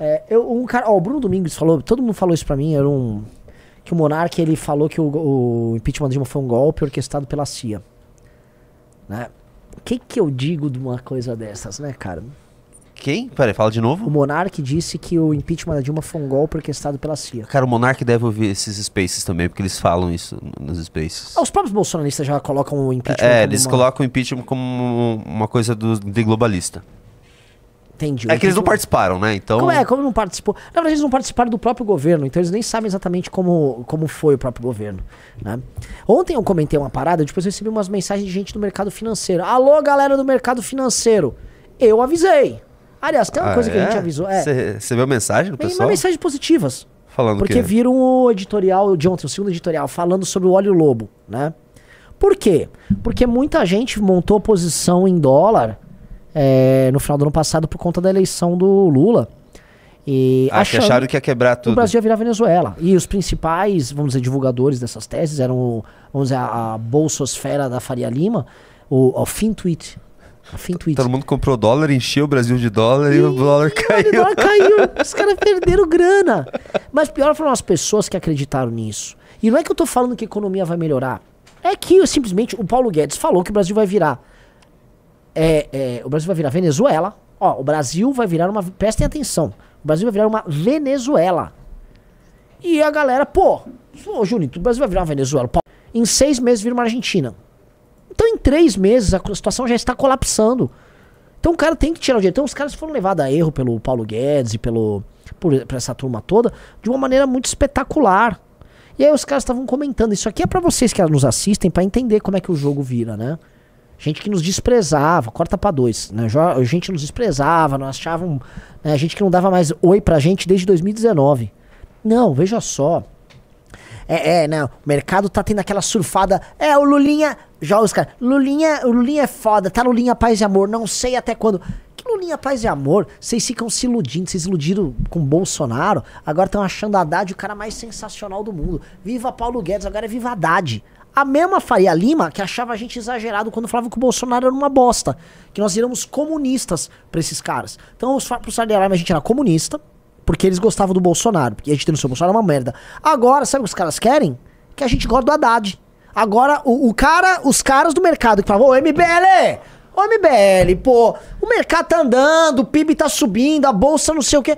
É, eu, um cara, ó, o Bruno Domingos falou, todo mundo falou isso pra mim, era um. Que o Monark ele falou que o, o impeachment da Dilma foi um golpe orquestrado pela CIA. Né? O que, que eu digo de uma coisa dessas, né, cara? Quem? Peraí, fala de novo. O Monark disse que o impeachment da Dilma foi um golpe orquestrado pela CIA. Cara, o Monark deve ouvir esses spaces também, porque eles falam isso nos spaces. Ah, os próprios bolsonaristas já colocam o impeachment É, eles uma... colocam o impeachment como uma coisa do, de globalista. Entendi. É que eles não participaram, né? Então. Como é, como não participou. Na verdade, eles não participaram do próprio governo, então eles nem sabem exatamente como, como foi o próprio governo. Né? Ontem eu comentei uma parada, depois eu recebi umas mensagens de gente do mercado financeiro. Alô, galera do mercado financeiro! Eu avisei. Aliás, tem uma ah, coisa é? que a gente é? avisou. É. Você é. recebeu mensagem do pessoal? Mas mensagens positivas. Falando Porque viram o editorial de ontem, o segundo editorial, falando sobre o óleo lobo, né? Por quê? Porque muita gente montou posição em dólar é, no final do ano passado por conta da eleição do Lula. E ah, achando, que acharam que ia quebrar tudo. O Brasil ia virar Venezuela. E os principais, vamos dizer, divulgadores dessas teses eram, vamos dizer, a, a bolsosfera da Faria Lima, o, o Todo mundo comprou dólar, encheu o Brasil de dólar e, e o dólar caiu. O dólar caiu. Os caras perderam grana. Mas pior foram as pessoas que acreditaram nisso. E não é que eu tô falando que a economia vai melhorar. É que eu, simplesmente o Paulo Guedes falou que o Brasil vai virar. É, é, o Brasil vai virar Venezuela. Ó, o Brasil vai virar uma. Prestem atenção. O Brasil vai virar uma Venezuela. E a galera, pô, ô Junito, o Brasil vai virar uma Venezuela. Pô, em seis meses vira uma Argentina. Então, em três meses, a situação já está colapsando. Então, o cara tem que tirar o dinheiro. Então, os caras foram levados a erro pelo Paulo Guedes e pelo, por, por essa turma toda de uma maneira muito espetacular. E aí, os caras estavam comentando. Isso aqui é para vocês que nos assistem para entender como é que o jogo vira, né? Gente que nos desprezava, corta pra dois, né? Gente nos desprezava, nós achavam. Né? Gente que não dava mais oi pra gente desde 2019. Não, veja só. É, é, não. Né, o mercado tá tendo aquela surfada. É, o Lulinha. Já os caras. Lulinha, o Lulinha é foda, tá Lulinha Paz e Amor, não sei até quando. Que Lulinha Paz e Amor? Vocês ficam se iludindo, vocês iludiram com Bolsonaro, agora estão achando Haddad o cara mais sensacional do mundo. Viva Paulo Guedes, agora é viva Haddad. A mesma Faria Lima que achava a gente exagerado quando falava que o Bolsonaro era uma bosta. Que nós éramos comunistas pra esses caras. Então, os, pro Faria Lima a gente era comunista, porque eles gostavam do Bolsonaro. Porque a gente denunciou seu Bolsonaro é uma merda. Agora, sabe o que os caras querem? Que a gente gosta do Haddad. Agora, o, o cara, os caras do mercado que falavam, ô MBL! Ô MBL, pô, o mercado tá andando, o PIB tá subindo, a bolsa não sei o quê.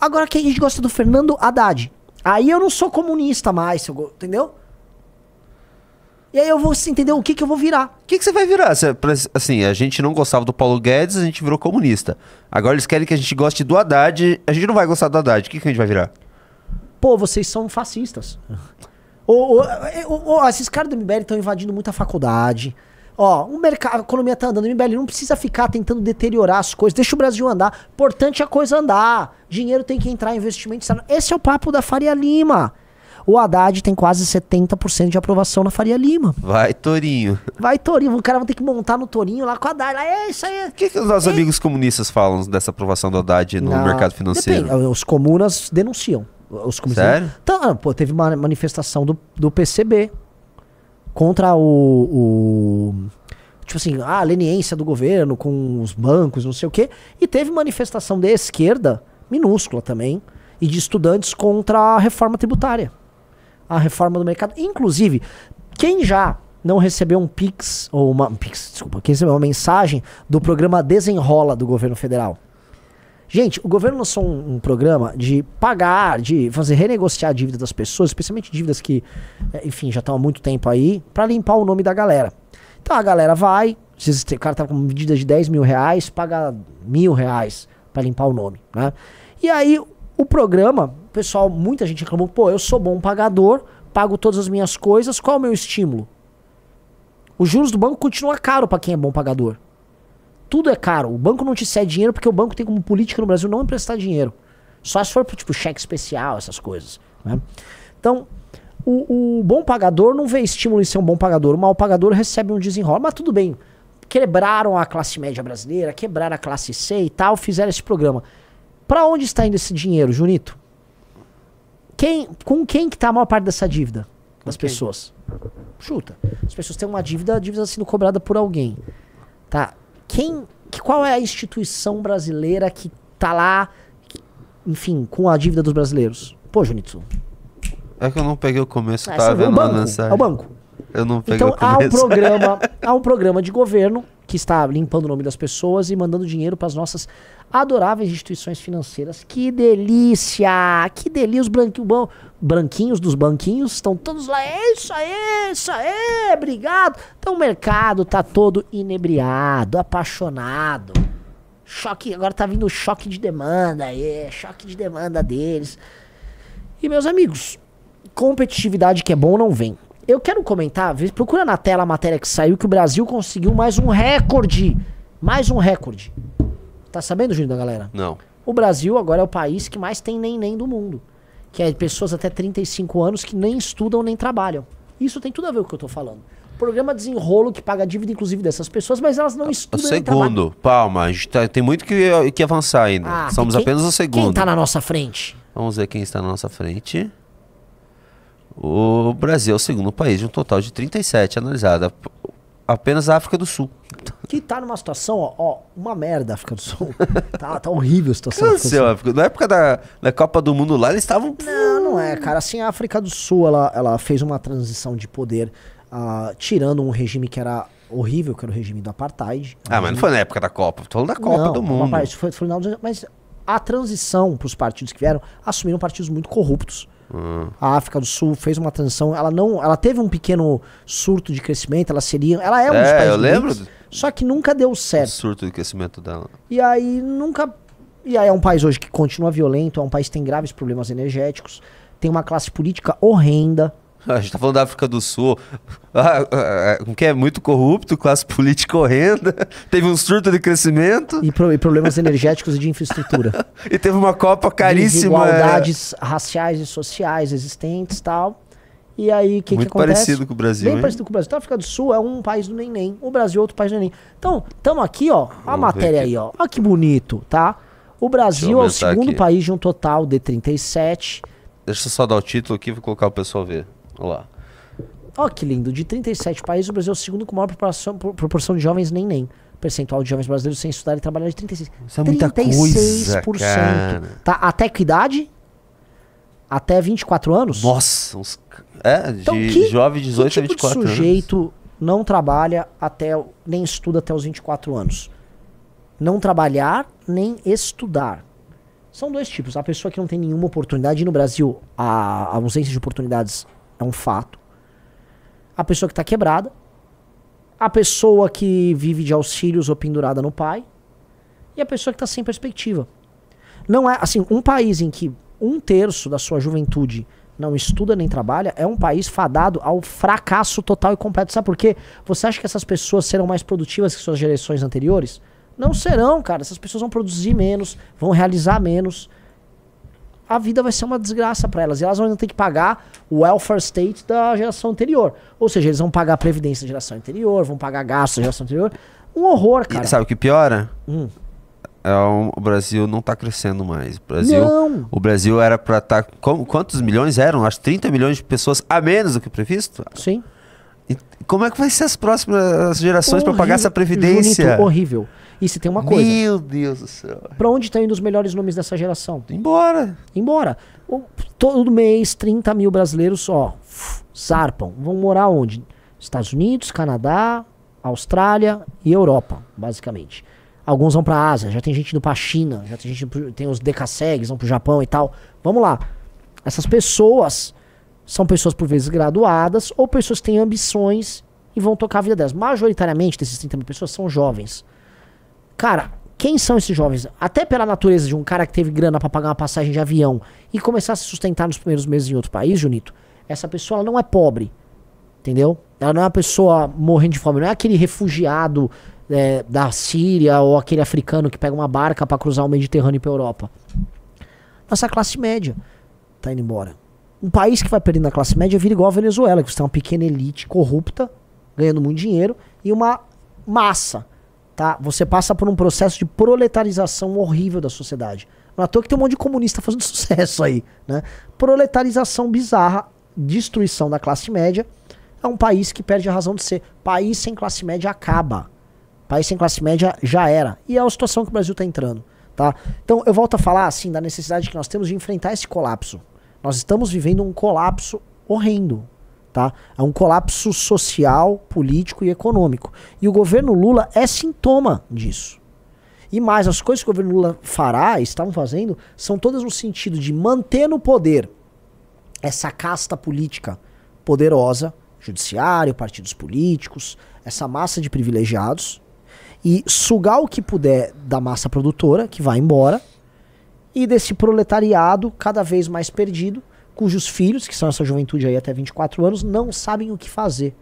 Agora que a gente gosta é do Fernando Haddad. Aí eu não sou comunista mais, entendeu? E aí eu vou assim, entender o que, que eu vou virar. O que, que você vai virar? Você, assim, a gente não gostava do Paulo Guedes, a gente virou comunista. Agora eles querem que a gente goste do Haddad. A gente não vai gostar do Haddad. O que, que a gente vai virar? Pô, vocês são fascistas. ou, ou, ou, esses caras do MBL estão invadindo muita faculdade. Ó, o mercado, a economia tá andando, o MBL não precisa ficar tentando deteriorar as coisas. Deixa o Brasil andar. Importante é a coisa andar. Dinheiro tem que entrar, investimento. Esse é o papo da Faria Lima. O Haddad tem quase 70% de aprovação na Faria Lima. Vai, Torinho. Vai, Torinho. O cara vai ter que montar no Torinho lá com o Haddad. é isso aí. O que, que os nossos é... amigos comunistas falam dessa aprovação do Haddad no Não, mercado financeiro? Depende. Os comunas denunciam. Os comunistas... Sério? Então, ah, pô, teve uma manifestação do, do PCB contra o, o tipo assim, a leniência do governo com os bancos, não sei o quê. E teve manifestação de esquerda, minúscula também, e de estudantes contra a reforma tributária a reforma do mercado. Inclusive, quem já não recebeu um Pix, ou uma. Um pix, desculpa, quem recebeu uma mensagem do programa Desenrola do governo federal. Gente, o governo lançou um, um programa de pagar, de fazer renegociar a dívida das pessoas, especialmente dívidas que, eh, enfim, já estão há muito tempo aí, para limpar o nome da galera. Então a galera vai, o cara tá com medida de 10 mil reais, paga mil reais para limpar o nome, né? E aí o programa, pessoal, muita gente reclamou, pô, eu sou bom pagador, pago todas as minhas coisas, qual é o meu estímulo? Os juros do banco continuam caro para quem é bom pagador. Tudo é caro. O banco não te cede dinheiro porque o banco tem como política no Brasil não emprestar dinheiro. Só se for tipo cheque especial, essas coisas. Né? Então, o, o, bom pagador não vê estímulo em ser um bom pagador. O mal pagador recebe um desenrolo. Mas tudo bem. Quebraram a classe média brasileira, quebraram a classe C e tal, fizeram esse programa. Para onde está indo esse dinheiro, Junito? Quem, com quem que está a maior parte dessa dívida das pessoas? Chuta. As pessoas têm uma dívida, a dívida tá sendo cobrada por alguém. Tá? Quem, que, qual é a instituição brasileira que tá lá, que, enfim, com a dívida dos brasileiros? Pô, Junito. É que eu não peguei o começo, para ah, tá é vendo o banco, É o banco. Eu não então, peguei então, o começo. Há um há um programa de governo que está limpando o nome das pessoas e mandando dinheiro para as nossas adoráveis instituições financeiras. Que delícia! Que delícia! Os branquinhos, bom, branquinhos dos banquinhos estão todos lá. É isso aí, é isso aí, obrigado. Então o mercado está todo inebriado, apaixonado. Choque, agora está vindo choque de demanda aí, choque de demanda deles. E meus amigos, competitividade que é bom não vem. Eu quero comentar, procura na tela a matéria que saiu que o Brasil conseguiu mais um recorde. Mais um recorde. Tá sabendo, Júnior, da galera? Não. O Brasil agora é o país que mais tem nem nem do mundo. Que é pessoas até 35 anos que nem estudam nem trabalham. Isso tem tudo a ver com o que eu tô falando. O programa desenrolo que paga a dívida, inclusive, dessas pessoas, mas elas não estudam. O segundo, palma, a gente tá, tem muito que, que avançar ainda. Ah, Somos quem, apenas o segundo. Quem está na nossa frente? Vamos ver quem está na nossa frente. O Brasil é o segundo país de um total de 37 analisada. Apenas a África do Sul. Que tá numa situação, ó, ó uma merda a África do Sul. tá, tá horrível a situação. Não, sei, África, na época da, da Copa do Mundo lá, eles estavam. Não, não é, cara. Assim, a África do Sul ela, ela fez uma transição de poder, uh, tirando um regime que era horrível, que era o regime do apartheid. Ah, regime... mas não foi na época da Copa, tô falando da Copa não, do Mundo. foi, foi, mas a transição para os partidos que vieram assumiram partidos muito corruptos. A África do Sul fez uma transição. Ela não, ela teve um pequeno surto de crescimento. Ela seria, ela é um é, dos países. eu lembro. Ricos, só que nunca deu certo. O surto de crescimento dela. E aí nunca. E aí é um país hoje que continua violento. É um país que tem graves problemas energéticos. Tem uma classe política horrenda. A gente tá falando da África do Sul. Ah, ah, ah, que é muito corrupto, classe política horrenda. Teve um surto de crescimento. E, pro, e problemas energéticos e de infraestrutura. e teve uma Copa caríssima. Desigualdades é... raciais e sociais existentes tal. E aí, o que, muito que acontece? parecido com o Brasil. Bem hein? parecido com o Brasil. Então, a África do Sul é um país do neném. O Brasil é outro país do neném. Então, estamos aqui, ó. Vamos a matéria aí, ó. Olha que bonito, tá? O Brasil é o segundo aqui. país de um total de 37. Deixa eu só dar o título aqui, vou colocar o pessoal ver. Olha lá. Ó, que lindo. De 37 países, o Brasil é o segundo com maior proporção, proporção de jovens nem nem. Percentual de jovens brasileiros sem estudar e trabalhar de 36%. Isso é muita 36%. Muita coisa, cara. Tá, até que idade? Até 24 anos? Nossa, uns... é, de então, que, jovem de 18 tipo a 24 de sujeito não trabalha até, nem estuda até os 24 anos. Não trabalhar, nem estudar. São dois tipos. A pessoa que não tem nenhuma oportunidade, e no Brasil a ausência de oportunidades é um fato. A pessoa que está quebrada, a pessoa que vive de auxílios ou pendurada no pai, e a pessoa que está sem perspectiva. Não é assim, um país em que um terço da sua juventude não estuda nem trabalha é um país fadado ao fracasso total e completo. Sabe por quê? Você acha que essas pessoas serão mais produtivas que suas gerações anteriores? Não serão, cara. Essas pessoas vão produzir menos, vão realizar menos a vida vai ser uma desgraça para elas. E elas vão ter que pagar o welfare state da geração anterior. Ou seja, eles vão pagar a previdência da geração anterior, vão pagar gastos da geração anterior. Um horror, cara. E sabe o que piora? Hum. É, o Brasil não tá crescendo mais. O Brasil, não. O Brasil era para estar. Tá, quantos milhões eram? Acho 30 milhões de pessoas a menos do que previsto? Sim. E como é que vai ser as próximas gerações para pagar essa previdência? Junito, horrível. E se tem uma coisa. Meu Deus do céu. Pra onde tá indo os melhores nomes dessa geração? Embora. Embora. Todo mês, 30 mil brasileiros só zarpam. Vão morar onde? Estados Unidos, Canadá, Austrália e Europa, basicamente. Alguns vão para a Ásia, já tem gente indo para China, já tem gente tem os decassegs, vão para o Japão e tal. Vamos lá. Essas pessoas são pessoas por vezes graduadas ou pessoas que têm ambições e vão tocar a vida delas. Majoritariamente desses 30 mil pessoas são jovens. Cara, quem são esses jovens? Até pela natureza de um cara que teve grana para pagar uma passagem de avião e começar a se sustentar nos primeiros meses em outro país, Junito, essa pessoa não é pobre. Entendeu? Ela não é uma pessoa morrendo de fome, não é aquele refugiado é, da Síria ou aquele africano que pega uma barca para cruzar o Mediterrâneo para Europa. Nossa classe média tá indo embora. Um país que vai perdendo a classe média vira igual a Venezuela, que você tem uma pequena elite corrupta, ganhando muito dinheiro, e uma massa tá? Você passa por um processo de proletarização horrível da sociedade. Não é à toa que tem um monte de comunista fazendo sucesso aí, né? Proletarização bizarra, destruição da classe média. É um país que perde a razão de ser. País sem classe média acaba. País sem classe média já era. E é a situação que o Brasil está entrando, tá? Então eu volto a falar assim da necessidade que nós temos de enfrentar esse colapso. Nós estamos vivendo um colapso horrendo, tá? É um colapso social, político e econômico. E o governo Lula é sintoma disso. E mais, as coisas que o governo Lula fará, estavam fazendo, são todas no sentido de manter no poder essa casta política poderosa, judiciário, partidos políticos, essa massa de privilegiados, e sugar o que puder da massa produtora, que vai embora, e desse proletariado cada vez mais perdido, cujos filhos, que são essa juventude aí até 24 anos, não sabem o que fazer,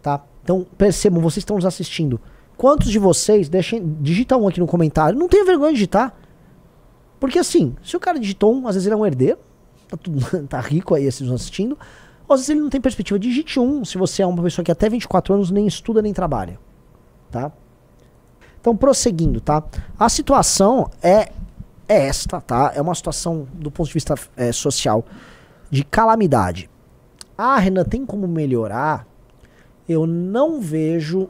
tá? Então, percebam, vocês estão nos assistindo. Quantos de vocês, deixem, digita um aqui no comentário, não tenha vergonha de digitar. Porque assim, se o cara digitou um, às vezes ele é um herdeiro, tá, tudo, tá rico aí esses assistindo, ou às vezes ele não tem perspectiva. Digite um se você é uma pessoa que até 24 anos nem estuda nem trabalha, tá? Então, prosseguindo, tá? A situação é, é esta, tá? É uma situação do ponto de vista é, social de calamidade. Ah, Renan, tem como melhorar? Eu não vejo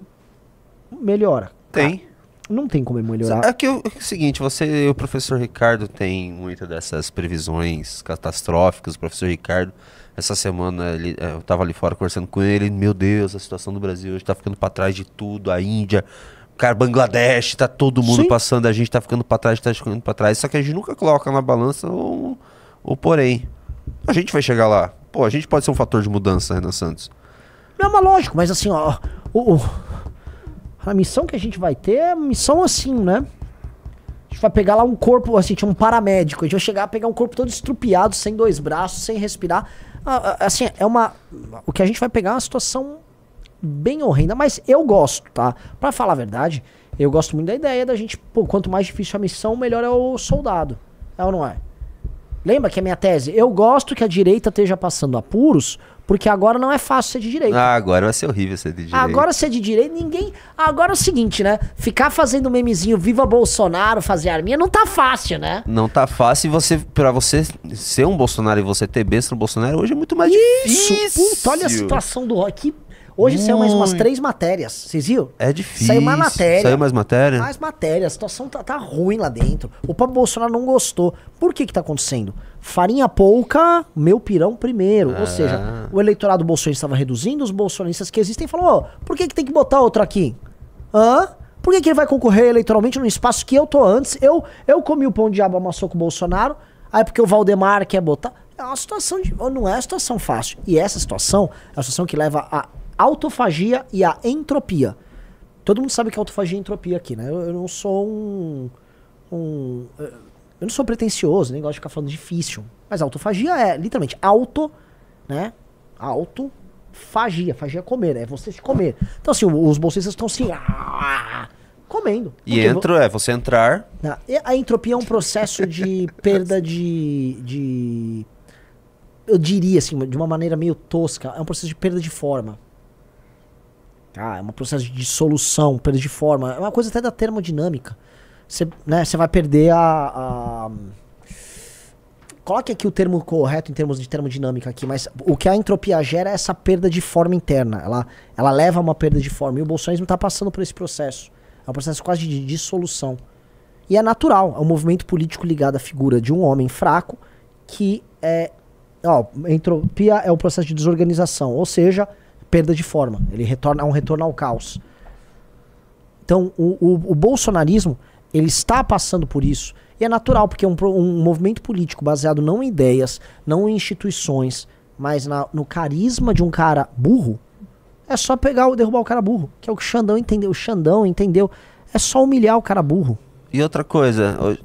melhora. Tem. Ah, não tem como melhorar. É que é, é o seguinte, você o professor Ricardo tem muitas dessas previsões catastróficas. O professor Ricardo, essa semana, ele, é, eu estava ali fora conversando com ele. Meu Deus, a situação do Brasil hoje está ficando para trás de tudo. A Índia, cara, Bangladesh, está todo mundo Sim. passando, a gente está ficando para trás, está ficando para trás. Só que a gente nunca coloca na balança o, o porém. A gente vai chegar lá. Pô, a gente pode ser um fator de mudança, Renan Santos. Não, mas lógico, mas assim, ó. O, o, a missão que a gente vai ter é missão assim, né? A gente vai pegar lá um corpo, assim, tinha um paramédico. A gente vai chegar a pegar um corpo todo estrupiado, sem dois braços, sem respirar. Ah, ah, assim, é uma. O que a gente vai pegar é uma situação bem horrenda, mas eu gosto, tá? Para falar a verdade, eu gosto muito da ideia da gente, pô, quanto mais difícil a missão, melhor é o soldado. É ou não é? Lembra que é minha tese? Eu gosto que a direita esteja passando apuros, porque agora não é fácil ser de direita. Ah, agora vai ser horrível ser de direita. Agora ser de direita, ninguém. Agora é o seguinte, né? Ficar fazendo memezinho Viva Bolsonaro, fazer arminha, não tá fácil, né? Não tá fácil você, pra você ser um Bolsonaro e você ter besta no Bolsonaro hoje é muito mais Isso, difícil. Puta, olha a situação do rock. Que Hoje Muito. saiu mais umas três matérias, vocês viram? É difícil. Saiu mais matéria. Saiu mais matéria? Mais matérias. A situação tá, tá ruim lá dentro. O Pablo Bolsonaro não gostou. Por que que tá acontecendo? Farinha pouca, meu pirão primeiro. Ah. Ou seja, o eleitorado bolsonarista estava reduzindo, os bolsonaristas que existem falou, oh, por que que tem que botar outro aqui? Hã? Por que que ele vai concorrer eleitoralmente num espaço que eu tô antes? Eu, eu comi o pão de diabo amassou com o Bolsonaro, aí é porque o Valdemar quer botar é uma situação de, não é uma situação fácil. E essa situação é uma situação que leva a autofagia e a entropia. Todo mundo sabe que é autofagia e entropia aqui, né? Eu, eu não sou um, um, Eu não sou pretencioso, nem gosto de ficar falando difícil. Mas autofagia é literalmente auto, né? autofagia Fagia, é comer, né? é você se comer. Então, assim, os bolsistas estão Assim, ah", comendo. E entro é você entrar. A entropia é um processo de perda de, de. Eu diria, assim, de uma maneira meio tosca, é um processo de perda de forma. Ah, é um processo de dissolução, perda de forma. É uma coisa até da termodinâmica. Você né, vai perder a, a. Coloque aqui o termo correto em termos de termodinâmica aqui, mas o que a entropia gera é essa perda de forma interna. Ela, ela leva a uma perda de forma. E o bolsonarismo está passando por esse processo. É um processo quase de dissolução. E é natural, é um movimento político ligado à figura de um homem fraco que é. Ó, entropia é o processo de desorganização, ou seja, perda de forma. Ele retorna a é um retorno ao caos. Então, o, o, o, bolsonarismo, ele está passando por isso. E é natural, porque é um, um movimento político baseado não em ideias, não em instituições, mas na, no carisma de um cara burro. É só pegar o derrubar o cara burro, que é o que o Xandão entendeu. O Xandão entendeu. É só humilhar o cara burro. E outra coisa,